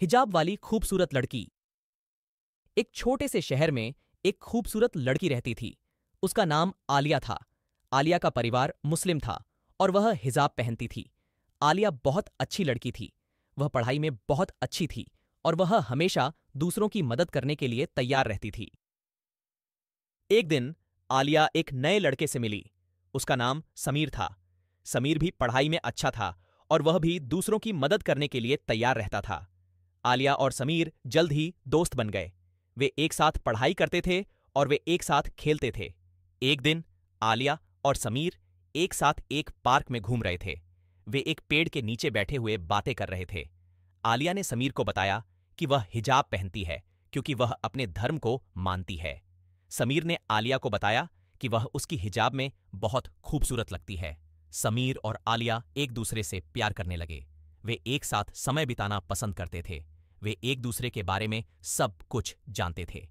हिजाब वाली खूबसूरत लड़की एक छोटे से शहर में एक खूबसूरत लड़की रहती थी उसका नाम आलिया था आलिया का परिवार मुस्लिम था और वह हिजाब पहनती थी आलिया बहुत अच्छी लड़की थी वह पढ़ाई में बहुत अच्छी थी और वह हमेशा दूसरों की मदद करने के लिए तैयार रहती थी एक दिन आलिया एक नए लड़के से मिली उसका नाम समीर था समीर भी पढ़ाई में अच्छा था और वह भी दूसरों की मदद करने के लिए तैयार रहता था आलिया और समीर जल्द ही दोस्त बन गए वे एक साथ पढ़ाई करते थे और वे एक साथ खेलते थे एक दिन आलिया और समीर एक साथ एक पार्क में घूम रहे थे वे एक पेड़ के नीचे बैठे हुए बातें कर रहे थे आलिया ने समीर को बताया कि वह हिजाब पहनती है क्योंकि वह अपने धर्म को मानती है समीर ने आलिया को बताया कि वह उसकी हिजाब में बहुत खूबसूरत लगती है समीर और आलिया एक दूसरे से प्यार करने लगे वे एक साथ समय बिताना पसंद करते थे वे एक दूसरे के बारे में सब कुछ जानते थे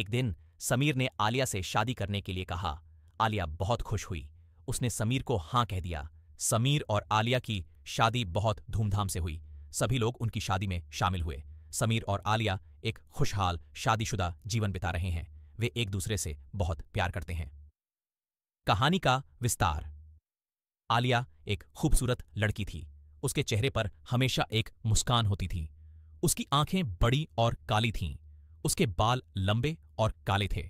एक दिन समीर ने आलिया से शादी करने के लिए कहा आलिया बहुत खुश हुई उसने समीर को हां कह दिया समीर और आलिया की शादी बहुत धूमधाम से हुई सभी लोग उनकी शादी में शामिल हुए समीर और आलिया एक खुशहाल शादीशुदा जीवन बिता रहे हैं वे एक दूसरे से बहुत प्यार करते हैं कहानी का विस्तार आलिया एक खूबसूरत लड़की थी उसके चेहरे पर हमेशा एक मुस्कान होती थी उसकी आंखें बड़ी और काली थीं उसके बाल लंबे और काले थे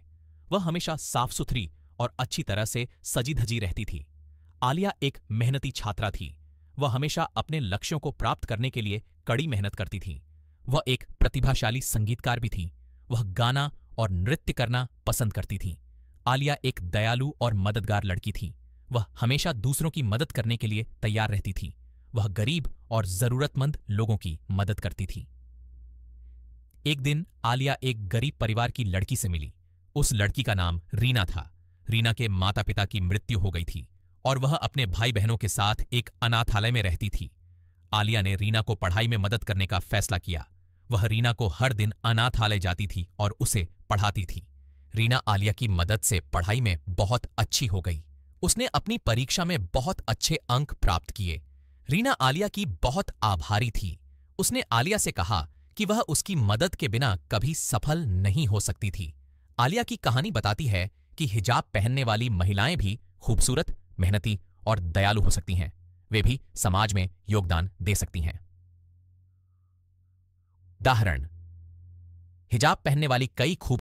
वह हमेशा साफ सुथरी और अच्छी तरह से सजी धजी रहती थी आलिया एक मेहनती छात्रा थी वह हमेशा अपने लक्ष्यों को प्राप्त करने के लिए कड़ी मेहनत करती थी वह एक प्रतिभाशाली संगीतकार भी थी वह गाना और नृत्य करना पसंद करती थी आलिया एक दयालु और मददगार लड़की थी वह हमेशा दूसरों की मदद करने के लिए तैयार रहती थी वह गरीब और जरूरतमंद लोगों की मदद करती थी एक दिन आलिया एक गरीब परिवार की लड़की से मिली उस लड़की का नाम रीना था रीना के माता पिता की मृत्यु हो गई थी और वह अपने भाई बहनों के साथ एक अनाथालय में रहती थी आलिया ने रीना को पढ़ाई में मदद करने का फैसला किया वह रीना को हर दिन अनाथालय जाती थी और उसे पढ़ाती थी रीना आलिया की मदद से पढ़ाई में बहुत अच्छी हो गई उसने अपनी परीक्षा में बहुत अच्छे अंक प्राप्त किए रीना आलिया की बहुत आभारी थी उसने आलिया से कहा कि वह उसकी मदद के बिना कभी सफल नहीं हो सकती थी आलिया की कहानी बताती है कि हिजाब पहनने वाली महिलाएं भी खूबसूरत मेहनती और दयालु हो सकती हैं वे भी समाज में योगदान दे सकती हैं उदाहरण हिजाब पहनने वाली कई खूब